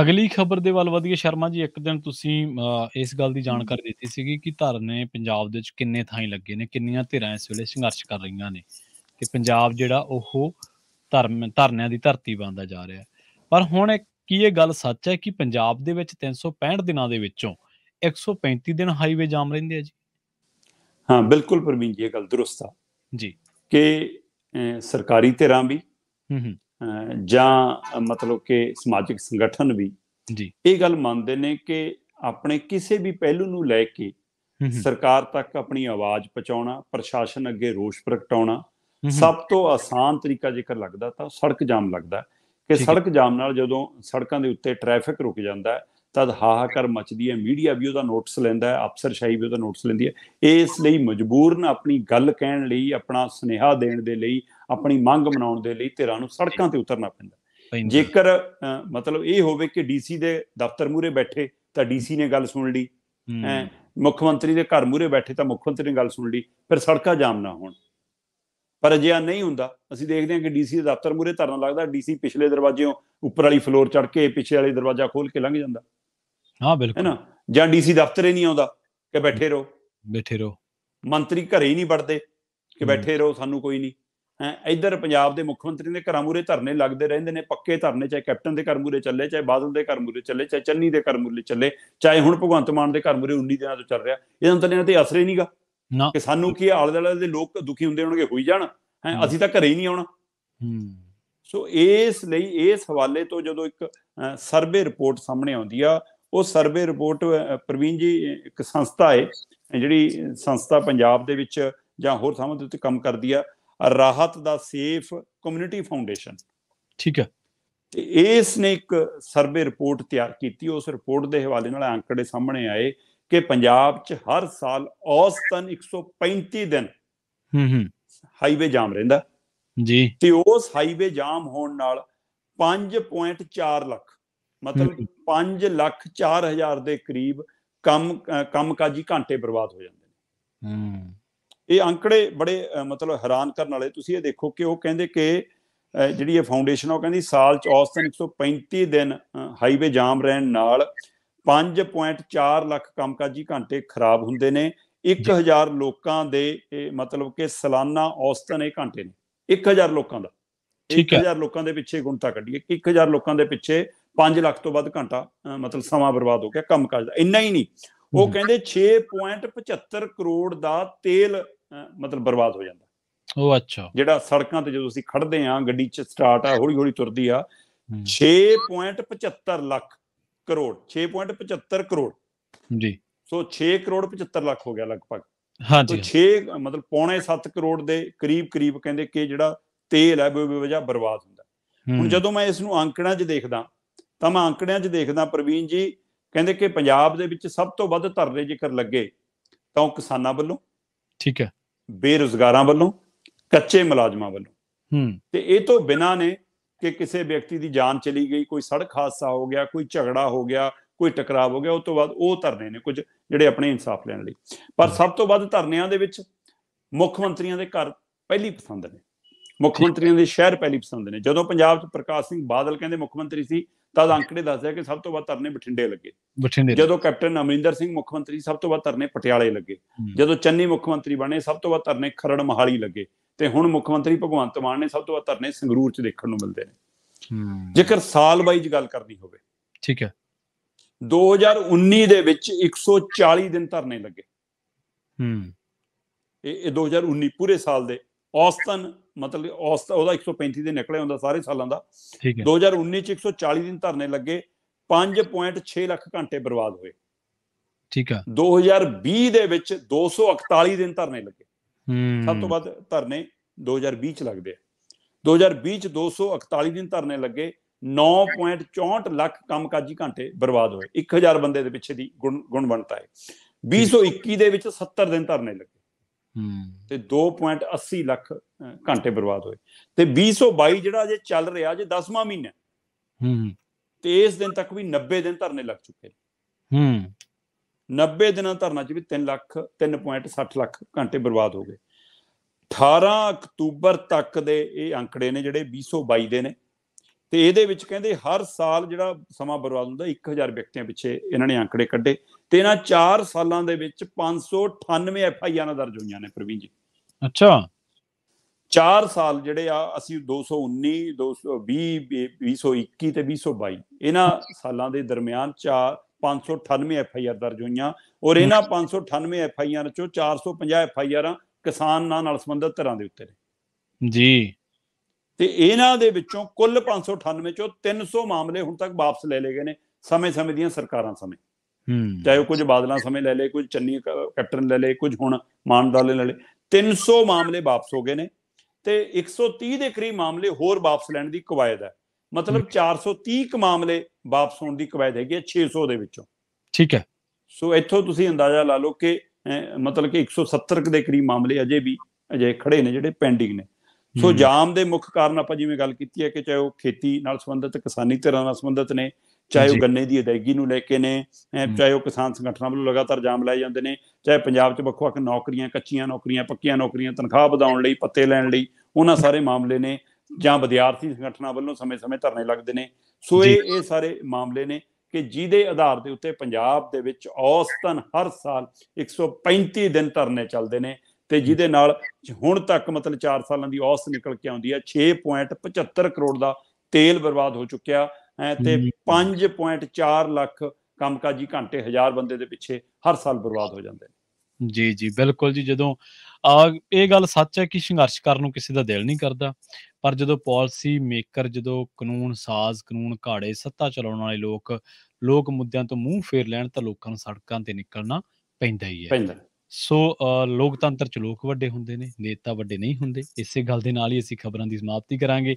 ਅਗਲੀ ਖਬਰ ਦੇ ਵੱਲ ਵਧੀਏ ਸ਼ਰਮਾ ਜੀ ਇੱਕ ਦਿਨ ਤੁਸੀਂ ਇਸ ਗੱਲ ਦੀ ਜਾਣਕਾਰੀ ਦਿੱਤੀ ਸੀਗੀ ਕਿ ਧਰਨੇ ਪੰਜਾਬ ਦੇ ਵਿੱਚ ਕਿੰਨੇ ਥਾਂ ਲੱਗੇ ਨੇ ਕਿੰਨੀਆਂ ਧਿਰਾਂ ਇਸ ਵੇਲੇ ਸੰਘਰਸ਼ ਕਰ ਰਹੀਆਂ ਨੇ ਕਿ ਪੰਜਾਬ ਜਿਹੜਾ ਉਹ ਧਰਮ ਧਰਨਿਆਂ ਦੀ ਧਰਤੀ ਬਣਦਾ ਜਾ ਰਿਹਾ ਪਰ ਹੁਣ ਕੀ ਇਹ ਗੱਲ ਸੱਚ ਹੈ ਕਿ ਪੰਜਾਬ ਦੇ ਵਿੱਚ 365 ਦਿਨਾਂ ਦੇ ਵਿੱਚੋਂ 135 ਦਿਨ ਹਾਈਵੇ ਜਾਮ ਰਹਿੰਦੇ ਆ ਜੀ ਹਾਂ ਬਿਲਕੁਲ ਪ੍ਰਵੀਨ ਜੀ ਇਹ ਗੱਲ ਦਰੁਸਤ ਆ ਜੀ ਕਿ ਸਰਕਾਰੀ ਧਿਰਾਂ ਵੀ ਹੂੰ ਹੂੰ ਜਾਂ ਮਤਲਬ ਕਿ ਸਮਾਜਿਕ ਸੰਗਠਨ ਵੀ ਜੀ ਇਹ ਗੱਲ ਮੰਨਦੇ ਨੇ ਕਿ ਆਪਣੇ ਕਿਸੇ ਵੀ ਪਹਿਲੂ ਨੂੰ ਲੈ ਕੇ ਸਰਕਾਰ ਤੱਕ ਆਪਣੀ ਆਵਾਜ਼ ਪਹੁੰਚਾਉਣਾ ਪ੍ਰਸ਼ਾਸਨ ਅੱਗੇ ਰੋਸ ਪ੍ਰਗਟਾਉਣਾ ਸਭ ਤੋਂ ਆਸਾਨ ਤਰੀਕਾ ਜੇਕਰ ਲੱਗਦਾ ਤਾਂ ਸੜਕ ਜਾਮ ਲੱਗਦਾ ਕਿ ਸੜਕ ਜਾਮ ਨਾਲ ਜਦੋਂ ਸੜਕਾਂ ਦੇ ਉੱਤੇ ਟ੍ਰੈਫਿਕ ਰੁਕ ਜਾਂਦਾ ਹੈ ਤਦ ਹਾਹਾਕਾਰ ਮਚਦੀ ਹੈ ਮੀਡੀਆ ਵੀ ਉਹਦਾ ਨੋਟਿਸ ਲੈਂਦਾ ਹੈ ਅਫਸਰਸ਼ਾਹੀ ਵੀ ਉਹਦਾ ਨੋਟਿਸ ਲੈਂਦੀ ਹੈ ਇਸ ਲਈ ਮਜਬੂਰਨ ਆਪਣੀ ਗੱਲ ਕਹਿਣ ਲਈ ਆਪਣਾ ਸੁਨੇਹਾ ਦੇਣ ਦੇ ਲਈ ਆਪਣੀ ਮੰਗ ਮਨਾਉਣ ਦੇ ਲਈ ਧਿਰਾਂ ਨੂੰ ਸੜਕਾਂ ਤੇ ਉਤਰਨਾ ਪੈਂਦਾ ਜੇਕਰ ਮਤਲਬ ਇਹ ਹੋਵੇ ਕਿ ਡੀਸੀ ਦੇ ਦਫ਼ਤਰ ਮੂਰੇ ਬੈਠੇ ਤਾਂ ਡੀਸੀ ਨੇ ਗੱਲ ਸੁਣ ਲਈ ਮੁੱਖ ਮੰਤਰੀ ਦੇ ਘਰ ਮੂਰੇ ਬੈਠੇ ਤਾਂ ਮੁੱਖ ਮੰਤਰੀ ਨੇ ਗੱਲ ਸੁਣ ਲਈ ਫਿਰ ਸੜਕਾਂ ਜਾਮ ਨਾ ਹੋਣ ਪਰ ਜੇ ਆ ਨਹੀਂ ਹੁੰਦਾ ਅਸੀਂ ਦੇਖਦੇ ਹਾਂ ਕਿ ਡੀਸੀ ਦੇ ਦਫ਼ਤਰ ਮੂਰੇ ਧਰਨ ਲੱਗਦਾ ਡੀਸੀ ਪਿਛਲੇ ਦਰਵਾਜ਼ਿਓਂ ਉੱਪਰ ਵਾਲੀ ਫਲੋਰ ਚੜ ਕੇ ਪਿਛਲੇ ਵਾਲੇ ਦਰਵਾਜ਼ਾ ਖੋਲ ਕੇ ਲੰਘ ਜਾਂਦਾ ਹਾਂ ਬਿਲਕੁਲ ਹੈ ਨਾ ਜਾਂ ਡੀਸੀ ਦਫ਼ਤਰ ਹੀ ਨਹੀਂ ਆਉਂਦਾ ਕਿ ਬੈਠੇ ਰਹੋ ਬੈਠੇ ਰਹੋ ਮੰਤਰੀ ਘਰੇ ਹੀ ਨਹੀਂ ਵੜਦੇ ਕਿ ਬੈਠੇ ਰਹੋ ਸਾਨੂੰ ਕੋਈ ਨਹੀਂ ਹੈ ਇੱਧਰ ਪੰਜਾਬ ਦੇ ਮੁੱਖ ਮੰਤਰੀ ਦੇ ਘਰਾਂ ਮੂਰੇ ਧਰਨੇ ਲੱਗਦੇ ਰਹਿੰਦੇ ਨੇ ਪੱਕੇ ਧਰਨੇ ਚਾਹੇ ਕੈਪਟਨ ਦੇ ਘਰ ਮੂਰੇ ਚੱਲੇ ਚਾਹੇ ਬਾਦਲ ਦੇ ਘਰ ਮੂਰੇ ਚੱਲੇ ਚਾਹੇ ਚੰਨੀ ਦੇ ਘਰ ਮੂਰੇ ਚੱਲੇ ਚਾਹੇ ਹੁਣ ਭਗਵੰਤ ਮਾਨ ਦੇ ਘਰ ਮੂਰੇ 19 ਦਿਨਾਂ ਤੋਂ ਚੱਲ ਰਿਹਾ ਇਹਨਾਂ ਇਹਨਾਂ ਤੇ ਅਸਰ ਹੀ ਨਹੀਂਗਾ ਨਾ ਕਿ ਸਾਨੂੰ ਕੀ ਆਲੇ ਦੁਆਲੇ ਦੇ ਲੋਕ ਦੁਖੀ ਹੁੰਦੇ ਹੋਣਗੇ ਹੋਈ ਜਾਣ ਹੈ ਅਸੀਂ ਤਾਂ ਘਰੇ ਹੀ ਨਹੀਂ ਆਉਣਾ ਹੂੰ ਸੋ ਇਸ ਲਈ ਇਸ ਹਵਾਲੇ ਤੋਂ ਜਦੋਂ ਇੱਕ ਸਰਵੇ ਰਿਪੋਰਟ ਸਾਹਮਣੇ ਆਉਂਦੀ ਆ ਉਹ ਸਰਵੇ ਰਿਪੋਰਟ ਪ੍ਰਵੀਨ ਜੀ ਇੱਕ ਸੰਸਥਾ ਹੈ ਜਿਹੜੀ ਸੰਸਥਾ ਪੰਜਾਬ ਦੇ ਵਿੱਚ ਜਾਂ ਹੋਰ ਥਾਵਾਂ ਦੇ ਉੱਤੇ ਕੰਮ ਕਰਦੀ ਆ ਰਾਹਤ ਦਾ ਸੇਫ ਕਮਿਊਨਿਟੀ ਫਾਊਂਡੇਸ਼ਨ ਠੀਕ ਹੈ ਤੇ ਇਸ ਨੇ ਇੱਕ ਸਰਵੇ ਰਿਪੋਰਟ ਤਿਆਰ ਕੀਤੀ ਉਸ ਰਿਪੋਰਟ ਦੇ ਹਵਾਲੇ ਨਾਲ ਅੰਕੜੇ ਸਾਹਮਣੇ ਆਏ ਕਿ ਪੰਜਾਬ 'ਚ ਹਰ ਸਾਲ ਔਸਤਨ 135 ਦਿਨ ਹੂੰ ਹੂੰ ਹਾਈਵੇ ਜਾਮ ਰਹਿੰਦਾ ਜੀ ਤੇ ਉਸ ਹਾਈਵੇ ਜਾਮ ਹੋਣ ਨਾਲ 5.4 ਲੱਖ ਮਤਲਬ 5 ਲੱਖ 4000 ਦੇ ਕਰੀਬ ਕੰਮ ਕੰਮਕਾਜੀ ਘੰਟੇ ਬਰਬਾਦ ਹੋ ਜਾਂਦੇ ਨੇ ਹੂੰ ਇਹ ਅੰਕੜੇ ਬੜੇ ਮਤਲਬ ਹੈਰਾਨ ਕਰਨ ਵਾਲੇ ਤੁਸੀਂ ਇਹ ਦੇਖੋ ਕਿ ਉਹ ਕਹਿੰਦੇ ਕਿ ਜਿਹੜੀ ਇਹ ਫਾਊਂਡੇਸ਼ਨ ਉਹ ਕਹਿੰਦੀ ਸਾਲ ਚ ਔਸਤਨ 135 ਦਿਨ ਹਾਈਵੇ ਜਾਮ ਰਹਿਣ ਨਾਲ 5.4 ਲੱਖ ਕੰਮਕਾਜੀ ਘੰਟੇ ਖਰਾਬ ਹੁੰਦੇ ਨੇ 1000 ਲੋਕਾਂ ਦੇ ਮਤਲਬ ਕਿ ਸਾਲਾਨਾ ਔਸਤਨ ਇਹ ਘੰਟੇ ਨੇ 1000 ਲੋਕਾਂ ਦਾ 1000 ਲੋਕਾਂ ਦੇ ਪਿੱਛੇ ਗੁਣਤਾ ਕੱਢੀਏ 1000 ਲੋਕਾਂ ਦੇ ਪਿੱਛੇ 5 ਲੱਖ ਤੋਂ ਵੱਧ ਘੰਟਾ ਮਤਲਬ ਸਮਾਂ ਬਰਬਾਦ ਹੋ ਗਿਆ ਕੰਮਕਾਜ ਦਾ ਇੰਨਾ ਹੀ ਨਹੀਂ ਉਹ ਕਹਿੰਦੇ 6.75 ਕਰੋੜ ਦਾ ਤੇਲ ਮਤਲਬ ਬਰਬਾਦ ਹੋ ਜਾਂਦਾ ਉਹ ਅੱਛਾ ਜਿਹੜਾ ਸੜਕਾਂ ਤੇ ਜਦੋਂ ਅਸੀਂ ਖੜਦੇ ਆਂ ਗੱਡੀ 'ਚ ਸਟਾਰਟ ਆ ਹੌਲੀ ਹੌਲੀ ਤੁਰਦੀ ਆ 6.75 ਲੱਖ ਕਰੋੜ 6.75 ਕਰੋੜ ਜੀ ਸੋ 6 ਕਰੋੜ 75 ਲੱਖ ਹੋ ਗਿਆ ਲਗਭਗ ਹਾਂਜੀ ਸੋ 6 ਮਤਲਬ ਪੌਣੇ 7 ਕਰੋੜ ਦੇ ਕਰੀਬ ਕਰੀਬ ਕਹਿੰਦੇ ਕਿ ਜਿਹੜਾ ਤੇਲ ਹੈ ਵਜਾ ਬਰਬਾਦ ਹੁੰਦਾ ਹੁਣ ਜਦੋਂ ਮੈਂ ਇਸ ਨੂੰ ਅੰਕੜਿਆਂ 'ਚ ਦੇਖਦਾ ਤਾਂ ਮੈਂ ਅੰਕੜਿਆਂ 'ਚ ਦੇਖਦਾ ਪ੍ਰਵੀਨ ਜੀ ਕਹਿੰਦੇ ਕਿ ਪੰਜਾਬ ਦੇ ਵਿੱਚ ਸਭ ਤੋਂ ਵੱਧ ਧਰਨੇ ਜੇਕਰ ਲੱਗੇ ਤਾਂ ਉਹ ਕਿਸਾਨਾਂ ਵੱਲੋਂ ਠੀਕ ਹੈ ਬੇਰੋਜ਼ਗਾਰਾਂ ਵੱਲੋਂ ਕੱਚੇ ਮੁਲਾਜ਼ਮਾਂ ਵੱਲੋਂ ਹੂੰ ਤੇ ਇਹ ਤੋਂ ਬਿਨਾ ਨੇ ਕਿ ਕਿਸੇ ਵਿਅਕਤੀ ਦੀ ਜਾਨ ਚਲੀ ਗਈ ਕੋਈ ਸੜਕ ਹਾਦਸਾ ਹੋ ਗਿਆ ਕੋਈ ਝਗੜਾ ਹੋ ਗਿਆ ਕੋਈ ਟਕਰਾਅ ਹੋ ਗਿਆ ਉਸ ਤੋਂ ਬਾਅਦ ਉਹ ਧਰਨੇ ਨੇ ਕੁਝ ਜਿਹੜੇ ਆਪਣੇ ਇਨਸਾਫ ਲੈਣ ਲਈ ਪਰ ਸਭ ਤੋਂ ਵੱਧ ਧਰਨਿਆਂ ਦੇ ਵਿੱਚ ਮੁੱਖ ਮੰਤਰੀਆਂ ਦੇ ਘਰ ਪਹਿਲੀ ਪਸੰਦ ਨੇ ਮੁੱਖ ਮੰਤਰੀਆਂ ਦੇ ਸ਼ਹਿਰ ਪਹਿਲੀ ਪਸੰਦ ਨੇ ਜਦੋਂ ਪੰਜਾਬ 'ਚ ਪ੍ਰਕਾਸ਼ ਸਿੰਘ ਬਾਦਲ ਕਹਿੰਦੇ ਮੁੱਖ ਮੰਤਰੀ ਸੀ ਤਦ ਅੰਕੜੇ ਦੱਸਦੇ ਆ ਕਿ ਸਭ ਤੋਂ ਵੱਧ ਧਰਨੇ ਬਠਿੰਡੇ ਲੱਗੇ ਬਠਿੰਡੇ ਜਦੋਂ ਕੈਪਟਨ ਅਮਰਿੰਦਰ ਸਿੰਘ ਮੁੱਖ ਮੰਤਰੀ ਸਭ ਤੋਂ ਵੱਧ ਧਰਨੇ ਪਟਿਆਲੇ ਲੱਗੇ ਜਦੋਂ ਚੰਨੀ ਮੁੱਖ ਮੰਤਰੀ ਬਣੇ ਸਭ ਤੋਂ ਵੱਧ ਧਰਨੇ ਖਰੜ ਮਹਾਲੀ ਲੱਗੇ ਤੇ ਹੁਣ ਮੁੱਖ ਮੰਤਰੀ ਭਗਵੰਤ ਮਾਨ ਨੇ ਸਭ ਤੋਂ ਵੱਧ ਧਰਨੇ ਸੰਗਰੂਰ 'ਚ ਦੇਖਣ ਨੂੰ ਮਿਲਦੇ ਨੇ ਜੇਕਰ ਸਾਲ ਵਾਈਜ਼ ਗੱਲ ਕਰਨੀ ਹੋਵੇ ਠੀਕ ਹੈ 2019 ਦੇ ਵਿੱਚ 140 ਦਿਨ ਧਰਨੇ ਲੱਗੇ ਹੂੰ ਇਹ 2019 ਪੂਰੇ ਸਾਲ ਦੇ ਔਸਤਨ ਮਤਲਬ ਔਸਤ ਉਹਦਾ 135 ਦੇ ਨਿਕਲੇ ਹੁੰਦਾ ਸਾਰੇ ਸਾਲਾਂ ਦਾ 2019 ਚ 140 ਦਿਨ ਧਰਨੇ ਲੱਗੇ 5.6 ਲੱਖ ਘੰਟੇ ਬਰਬਾਦ ਹੋਏ ਠੀਕ ਆ 2020 ਦੇ ਵਿੱਚ 241 ਦਿਨ ਧਰਨੇ ਲੱਗੇ ਸਭ ਤੋਂ ਵੱਧ ਧਰਨੇ 2020 ਚ ਲੱਗਦੇ ਆ 2020 ਚ 241 ਦਿਨ ਧਰਨੇ ਲੱਗੇ 9.64 ਲੱਖ ਕੰਮਕਾਜੀ ਘੰਟੇ ਬਰਬਾਦ ਹੋਏ 1000 ਬੰਦੇ ਦੇ ਪਿੱਛੇ ਦੀ ਗੁਣ ਬਣਤਾ ਹੈ 2021 ਦੇ ਵਿੱਚ 70 ਦਿਨ ਧਰਨੇ ਲੱਗੇ ਤੇ 2.80 ਲੱਖ ਘੰਟੇ ਬਰਬਾਦ ਹੋਏ ਤੇ 2022 ਜਿਹੜਾ ਅਜੇ ਚੱਲ ਰਿਹਾ ਜੇ 10ਵਾਂ ਮਹੀਨਾ ਹੂੰ ਇਸ ਦਿਨ ਤੱਕ ਵੀ 90 ਦਿਨ ਧਰਨੇ ਲੱਗ ਚੁੱਕੇ ਨੇ ਹੂੰ 90 ਦਿਨਾਂ ਧਰਨਾ ਚ ਵੀ 3 ਲੱਖ 3.60 ਲੱਖ ਘੰਟੇ ਬਰਬਾਦ ਹੋ ਗਏ 18 ਅਕਤੂਬਰ ਤੱਕ ਦੇ ਇਹ ਅੰਕੜੇ ਨੇ ਜਿਹੜੇ 2022 ਦੇ ਨੇ ਤੇ ਇਹਦੇ ਵਿੱਚ ਕਹਿੰਦੇ ਹਰ ਸਾਲ ਜਿਹੜਾ ਸਮਾਂ ਬਰਬਾਦ ਹੁੰਦਾ 1000 ਵਿਅਕਤੀਆਂ ਪਿੱਛੇ ਇਹਨਾਂ ਨੇ ਅੰਕੜੇ ਕੱਢੇ ਤੇ ਇਹਨਾਂ 4 ਸਾਲਾਂ ਦੇ ਵਿੱਚ 598 ਐਫ ਆਈ ਆਰਾਂ ਦਰਜ ਹੋਈਆਂ ਨੇ ਪ੍ਰਵੀਨ ਜੀ ਅੱਛਾ 4 ਸਾਲ ਜਿਹੜੇ ਆ ਅਸੀਂ 219 220 2021 ਤੇ 222 ਇਹਨਾਂ ਸਾਲਾਂ ਦੇ ਦਰਮਿਆਨ 598 ਐਫ ਆਈ ਆਰ ਦਰਜ ਹੋਈਆਂ ਔਰ ਇਹਨਾਂ 598 ਐਫ ਆਈ ਆਰ ਚੋਂ 450 ਐਫ ਆਈ ਕਿਸਾਨ ਨਾਂ ਨਾਲ ਸੰਬੰਧਿਤ ਧਰਾਂ ਦੇ ਉੱਤੇ ਨੇ ਜੀ ਤੇ ਇਹਨਾਂ ਦੇ ਵਿੱਚੋਂ ਕੁੱਲ 598 ਚੋਂ 300 ਮਾਮਲੇ ਹੁਣ ਤੱਕ ਵਾਪਸ ਲੈ ਲਏ ਗਏ ਨੇ ਸਮੇਂ-ਸਮੇਂ ਦੀਆਂ ਸਰਕਾਰਾਂ ਸਮੇਂ ਹੂੰ ਚਾਹੇ ਕੁਝ ਬਾਦਲਾਂ ਸਮੇਂ ਲੈ ਲਏ ਕੁਝ ਚੰਨੀ ਕੈਪਟਨ ਲੈ ਲਏ ਕੁਝ ਹੁਣ ਮਾਨਦਾਲੇ ਲੈ ਲਏ 300 ਮਾਮਲੇ ਵਾਪਸ ਹੋ ਗਏ ਨੇ ਤੇ 130 ਦੇ ਕਰੀਬ ਮਾਮਲੇ ਹੋਰ ਵਾਪਸ ਲੈਣ ਦੀ ਕਵਾਇਦ ਹੈ ਮਤਲਬ 430 ਕ ਮਾਮਲੇ ਵਾਪਸ ਹੋਣ ਦੀ ਕਵਾਇਦ ਹੈਗੀ ਹੈ 600 ਦੇ ਵਿੱਚੋਂ ਠੀਕ ਹੈ ਸੋ ਇੱਥੋਂ ਤੁਸੀਂ ਅੰਦਾਜ਼ਾ ਲਾ ਲਓ ਕਿ ਮਤਲਬ ਕਿ 170 ਕ ਦੇ ਕਰੀਬ ਮਾਮਲੇ ਅਜੇ ਵੀ ਅਜੇ ਖੜੇ ਨੇ ਜਿਹੜੇ ਪੈਂਡਿੰਗ ਨੇ ਸੋ ਜਾਮ ਦੇ ਮੁੱਖ ਕਾਰਨ ਆਪਾਂ ਜਿਵੇਂ ਗੱਲ ਕੀਤੀ ਹੈ ਕਿ ਚਾਹੇ ਉਹ ਖੇਤੀ ਨਾਲ ਸੰਬੰਧਿਤ ਕਿਸਾਨੀ ਧਿਰਾਂ ਨਾਲ ਸੰਬੰਧਿਤ ਨੇ ਚਾਹੇ ਉਹ ਗੰਨੇ ਦੀ ਅਦਾਇਗੀ ਨੂੰ ਲੈ ਕੇ ਨੇ ਚਾਹੇ ਉਹ ਕਿਸਾਨ ਸੰਗਠਨਾਂ ਵੱਲੋਂ ਲਗਾਤਾਰ ਜਾਮ ਲਾਏ ਜਾਂਦੇ ਨੇ ਚਾਹੇ ਪੰਜਾਬ 'ਚ ਵੱਖ-ਵੱਖ ਨੌਕਰੀਆਂ ਕੱਚੀਆਂ ਨੌਕਰੀਆਂ ਪੱਕੀਆਂ ਨੌਕਰੀਆਂ ਤਨਖਾਹ ਵਧਾਉਣ ਲਈ ਪੱਤੇ ਲੈਣ ਲਈ ਉਹਨਾਂ ਸਾਰੇ ਮਾਮਲੇ ਨੇ ਜਾਂ ਵਿਦਿਆਰਥੀ ਸੰਗਠਨਾਂ ਵੱਲੋਂ ਸਮੇਂ-ਸਮੇਂ ਧਰਨੇ ਲੱਗਦੇ ਨੇ ਸੋ ਇਹ ਇਹ ਸਾਰੇ ਮਾਮਲੇ ਨੇ ਕਿ ਜਿਹਦੇ ਆਧਾਰ ਦੇ ਉੱਤੇ ਪੰਜਾਬ ਦੇ ਵਿੱਚ ਔਸਤਨ ਹਰ ਸਾਲ 135 ਦਿਨ ਧਰਨੇ ਚੱਲਦੇ ਨੇ ਤੇ ਜਿਹਦੇ ਨਾਲ ਹੁਣ ਤੱਕ ਮਤਲਬ 4 ਸਾਲਾਂ ਦੀ ਔਸਤ ਨਿਕਲ ਕੇ ਆਉਂਦੀ ਹੈ 6.75 ਕਰੋੜ ਦਾ ਤੇਲ ਬਰਬਾਦ ਹੋ ਚੁੱਕਿਆ ਤੇ 5.4 ਲੱਖ ਕੰਮਕਾਜੀ ਘੰਟੇ ਹਜ਼ਾਰ ਬੰਦੇ ਦੇ ਪਿੱਛੇ ਹਰ ਸਾਲ ਬਰਬਾਦ ਹੋ ਜਾਂਦੇ ਨੇ ਜੀ ਜੀ ਬਿਲਕੁਲ ਜੀ ਜਦੋਂ ਆ ਇਹ ਗੱਲ ਸੱਚ ਹੈ ਕਿ ਸੰਘਰਸ਼ ਕਰਨ ਨੂੰ ਕਿਸੇ ਦਾ ਦਿਲ ਨਹੀਂ ਕਰਦਾ ਪਰ ਜਦੋਂ ਪਾਲਿਸੀ ਮੇਕਰ ਜਦੋਂ ਕਾਨੂੰਨ ਸਾਜ਼ ਕਾਨੂੰਨ ਘਾੜੇ ਸੱਤਾ ਚਲਾਉਣ ਵਾਲੇ ਲੋਕ ਲੋਕ ਮੁੱਦਿਆਂ ਤੋਂ ਮੂੰਹ ਫੇਰ ਲੈਣ ਤਾਂ ਲੋਕਾਂ ਨੂੰ ਸੜਕਾਂ ਤੇ ਨਿਕਲਣਾ ਪੈਂਦਾ ਹੀ ਹੈ ਪੈਂਦਾ ਸੋ ਲੋਕਤੰਤਰ ਚ ਲੋਕ ਵੱਡੇ ਹੁੰਦੇ ਨੇ ਨੇਤਾ ਵੱਡੇ ਨਹੀਂ ਹੁੰਦੇ ਇਸੇ ਗੱਲ ਦੇ ਨਾਲ ਹੀ ਅਸੀਂ ਖਬਰਾਂ ਦੀ ਸਮਾਪਤੀ ਕਰਾਂਗੇ